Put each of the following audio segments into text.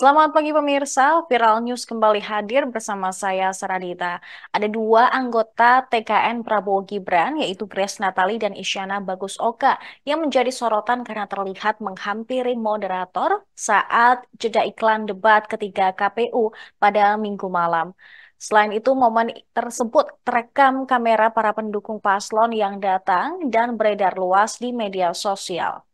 Selamat pagi pemirsa, Viral News kembali hadir bersama saya Saradita. Ada dua anggota TKN Prabowo Gibran yaitu Grace Natali dan Isyana Bagus Oka yang menjadi sorotan karena terlihat menghampiri moderator saat jeda iklan debat ketiga KPU pada minggu malam. Selain itu, momen tersebut terekam kamera para pendukung paslon yang datang dan beredar luas di media sosial.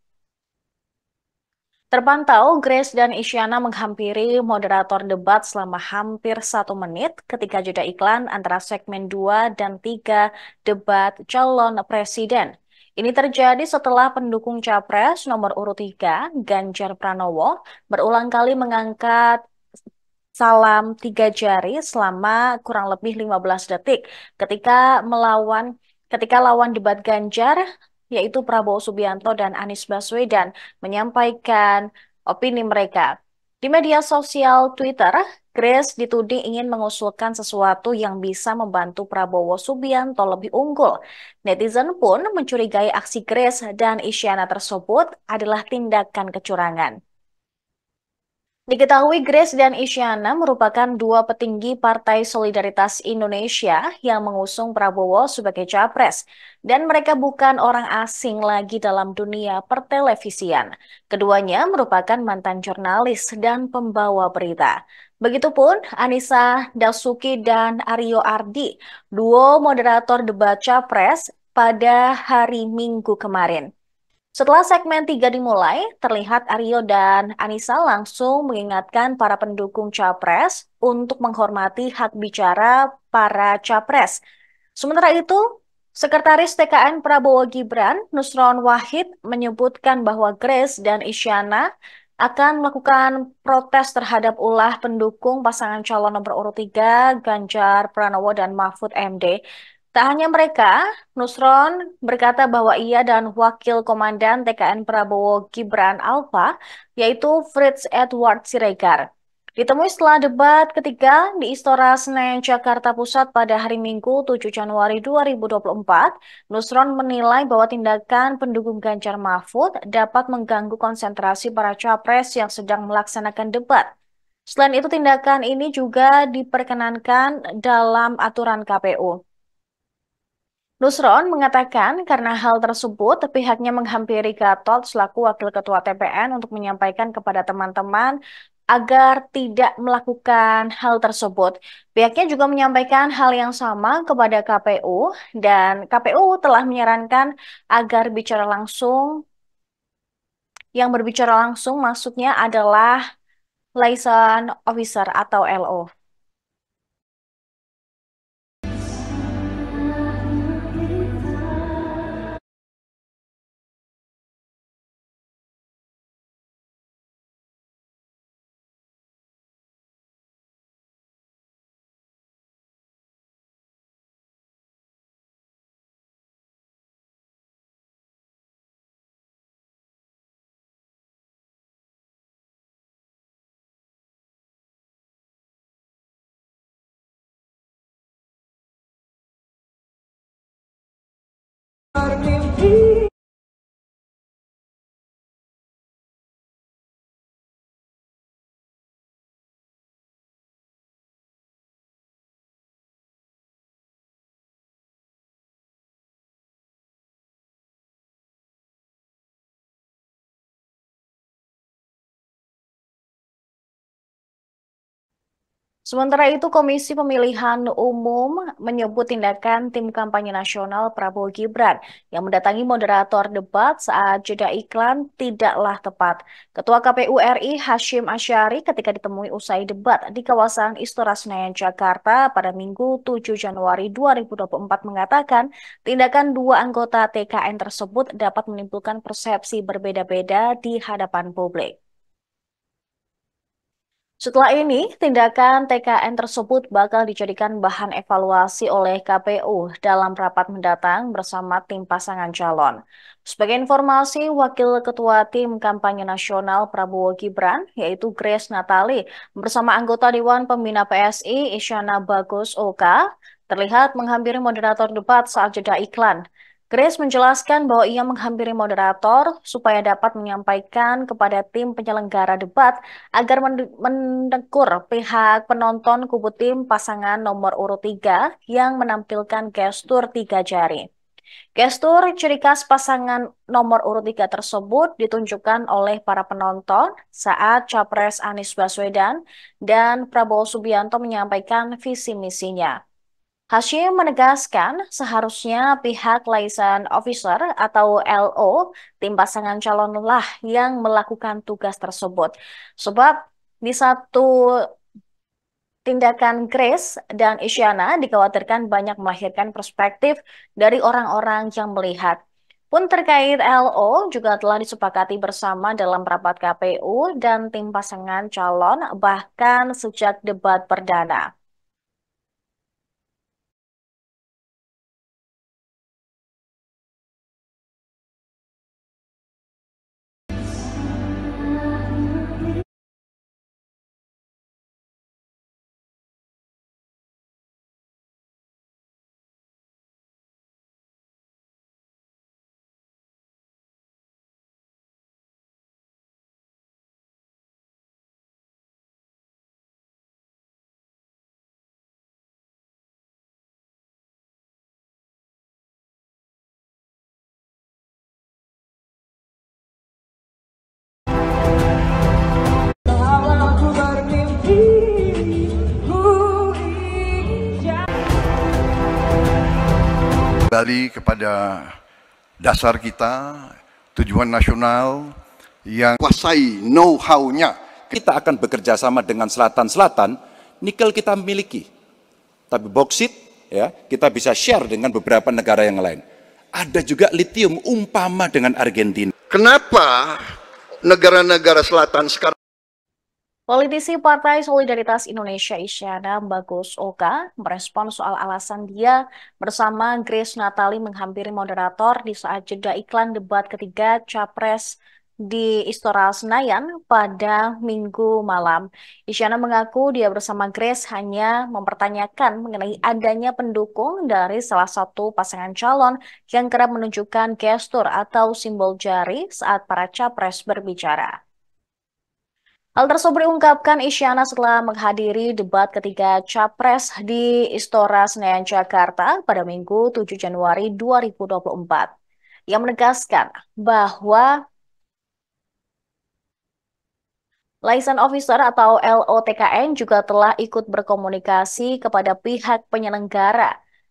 Terpantau, Grace dan Isyana menghampiri moderator debat selama hampir satu menit ketika jeda iklan antara segmen 2 dan 3 debat calon presiden. Ini terjadi setelah pendukung Capres nomor urut 3, Ganjar Pranowo, berulang kali mengangkat salam tiga jari selama kurang lebih 15 detik ketika melawan ketika lawan debat Ganjar yaitu Prabowo Subianto dan Anies Baswedan, menyampaikan opini mereka. Di media sosial Twitter, Grace dituding ingin mengusulkan sesuatu yang bisa membantu Prabowo Subianto lebih unggul. Netizen pun mencurigai aksi Grace dan Isyana tersebut adalah tindakan kecurangan. Diketahui Grace dan Isyana merupakan dua petinggi Partai Solidaritas Indonesia yang mengusung Prabowo sebagai capres dan mereka bukan orang asing lagi dalam dunia pertelevisian. Keduanya merupakan mantan jurnalis dan pembawa berita. Begitupun Anissa Dasuki dan Aryo Ardi, duo moderator debat capres pada hari Minggu kemarin. Setelah segmen 3 dimulai, terlihat Aryo dan Anissa langsung mengingatkan para pendukung Capres untuk menghormati hak bicara para Capres. Sementara itu, Sekretaris TKN Prabowo Gibran, Nusron Wahid, menyebutkan bahwa Grace dan Isyana akan melakukan protes terhadap ulah pendukung pasangan calon nomor urut 3 Ganjar Pranowo dan Mahfud MD. Tak hanya mereka, Nusron berkata bahwa ia dan Wakil Komandan TKN Prabowo Gibran Alfa, yaitu Fritz Edward Siregar, Ditemui setelah debat ketiga di Istora Senayan Jakarta Pusat pada hari Minggu 7 Januari 2024, Nusron menilai bahwa tindakan pendukung Ganjar Mahfud dapat mengganggu konsentrasi para capres yang sedang melaksanakan debat. Selain itu, tindakan ini juga diperkenankan dalam aturan KPU. Nusron mengatakan karena hal tersebut pihaknya menghampiri Gatot selaku Wakil Ketua TPN untuk menyampaikan kepada teman-teman agar tidak melakukan hal tersebut. Pihaknya juga menyampaikan hal yang sama kepada KPU dan KPU telah menyarankan agar bicara langsung yang berbicara langsung maksudnya adalah liaison officer atau LO. Sementara itu, Komisi Pemilihan Umum menyebut tindakan tim kampanye nasional Prabowo Gibran yang mendatangi moderator debat saat jeda iklan tidaklah tepat. Ketua KPU RI Hashim Asyari ketika ditemui usai debat di kawasan Istora Senayan, Jakarta pada Minggu 7 Januari 2024 mengatakan tindakan dua anggota TKN tersebut dapat menimbulkan persepsi berbeda-beda di hadapan publik. Setelah ini, tindakan TKN tersebut bakal dijadikan bahan evaluasi oleh KPU dalam rapat mendatang bersama tim pasangan calon. Sebagai informasi, Wakil Ketua Tim Kampanye Nasional Prabowo Gibran, yaitu Grace Natali, bersama anggota Dewan Pembina PSI Isyana Bagus Oka, terlihat menghampiri moderator debat saat jeda iklan. Grace menjelaskan bahwa ia menghampiri moderator supaya dapat menyampaikan kepada tim penyelenggara debat agar mendengkur pihak penonton kubu tim pasangan nomor urut 3 yang menampilkan gestur tiga jari. Gestur ciri khas pasangan nomor urut 3 tersebut ditunjukkan oleh para penonton saat Capres Anies Baswedan dan Prabowo Subianto menyampaikan visi misinya. Hashim menegaskan seharusnya pihak liaison officer atau LO tim pasangan calon lah yang melakukan tugas tersebut. Sebab di satu tindakan Grace dan Isyana dikhawatirkan banyak melahirkan perspektif dari orang-orang yang melihat. Pun terkait LO juga telah disepakati bersama dalam rapat KPU dan tim pasangan calon bahkan sejak debat perdana. kembali kepada dasar kita, tujuan nasional yang kuasai know-how-nya. Kita akan bekerja sama dengan selatan-selatan, nikel kita miliki Tapi boksit ya, kita bisa share dengan beberapa negara yang lain. Ada juga litium umpama dengan Argentina. Kenapa negara-negara selatan sekarang Politisi Partai Solidaritas Indonesia Isyana Bagus Oka merespon soal alasan dia bersama Grace Natali menghampiri moderator di saat jeda iklan debat ketiga Capres di Istora Senayan pada minggu malam. Isyana mengaku dia bersama Grace hanya mempertanyakan mengenai adanya pendukung dari salah satu pasangan calon yang kerap menunjukkan gestur atau simbol jari saat para capres berbicara. Hal tersebut diungkapkan Isyana setelah menghadiri debat ketiga Capres di Istora Senayan Jakarta pada Minggu 7 Januari 2024. Ia menegaskan bahwa License Officer atau LOTKN juga telah ikut berkomunikasi kepada pihak penyelenggara.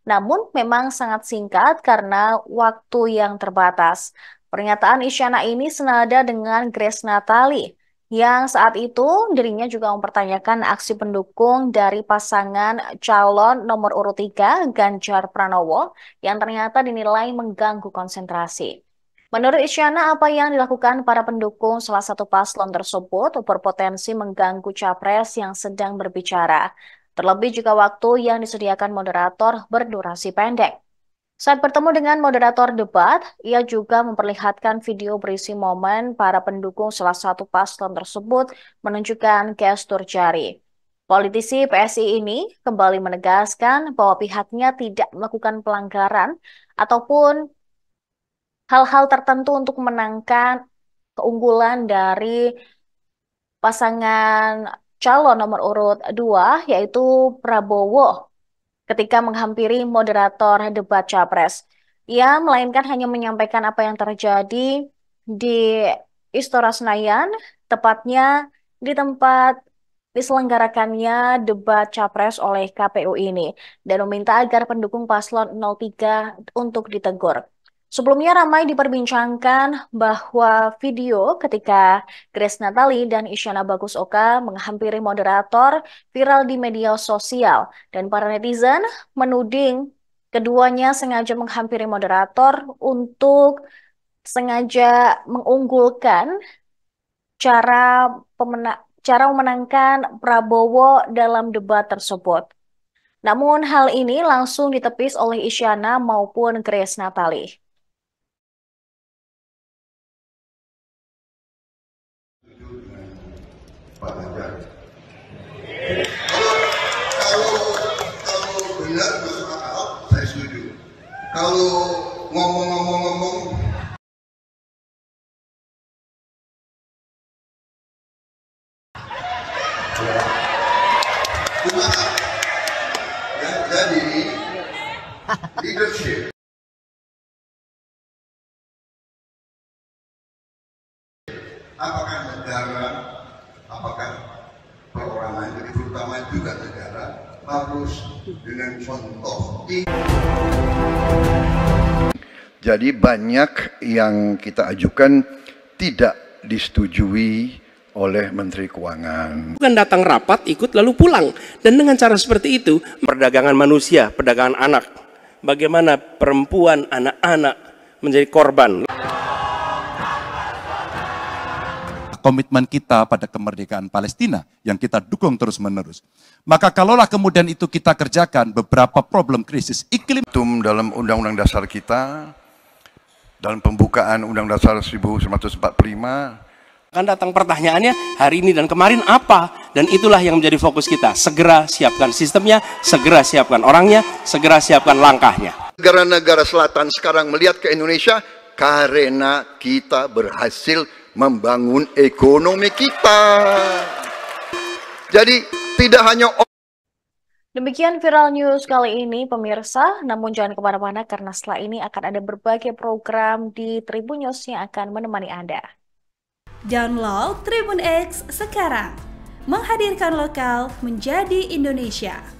Namun memang sangat singkat karena waktu yang terbatas. Pernyataan Isyana ini senada dengan Grace Natali yang saat itu dirinya juga mempertanyakan aksi pendukung dari pasangan calon nomor urut 3 Ganjar Pranowo yang ternyata dinilai mengganggu konsentrasi. Menurut Isyana, apa yang dilakukan para pendukung salah satu paslon tersebut berpotensi mengganggu capres yang sedang berbicara. Terlebih juga waktu yang disediakan moderator berdurasi pendek. Saat bertemu dengan moderator debat, ia juga memperlihatkan video berisi momen para pendukung salah satu paslon tersebut menunjukkan gestur jari. Politisi PSI ini kembali menegaskan bahwa pihaknya tidak melakukan pelanggaran ataupun hal-hal tertentu untuk menangkan keunggulan dari pasangan calon nomor urut 2 yaitu Prabowo ketika menghampiri moderator debat capres. Ia melainkan hanya menyampaikan apa yang terjadi di Istora Senayan, tepatnya di tempat diselenggarakannya debat capres oleh KPU ini dan meminta agar pendukung paslon 03 untuk ditegur. Sebelumnya ramai diperbincangkan bahwa video ketika Grace Natali dan Isyana Bagus Oka menghampiri moderator viral di media sosial dan para netizen menuding keduanya sengaja menghampiri moderator untuk sengaja mengunggulkan cara pemena cara memenangkan Prabowo dalam debat tersebut. Namun hal ini langsung ditepis oleh Isyana maupun Grace Natali. Pak Ganjar. Kalau kalau kalau benar masuk akal, saya setuju. Kalau ngomong-ngomong-ngomong Cuma, ya, leadership apakah negara apakah perorangan jadi terutama juga negara harus dengan contoh jadi banyak yang kita ajukan tidak disetujui oleh Menteri Keuangan. Bukan datang rapat, ikut lalu pulang. Dan dengan cara seperti itu, perdagangan manusia, perdagangan anak, bagaimana perempuan, anak-anak menjadi korban komitmen kita pada kemerdekaan Palestina yang kita dukung terus-menerus. Maka kalaulah kemudian itu kita kerjakan beberapa problem krisis iklim. Dalam undang-undang dasar kita, dalam pembukaan Undang Dasar 1945. Akan datang pertanyaannya hari ini dan kemarin apa? Dan itulah yang menjadi fokus kita. Segera siapkan sistemnya, segera siapkan orangnya, segera siapkan langkahnya. Negara-negara selatan sekarang melihat ke Indonesia karena kita berhasil membangun ekonomi kita. Jadi tidak hanya Demikian viral news kali ini pemirsa, namun jangan kemana-mana karena setelah ini akan ada berbagai program di Tribun News yang akan menemani Anda. Download Tribun X sekarang, menghadirkan lokal menjadi Indonesia.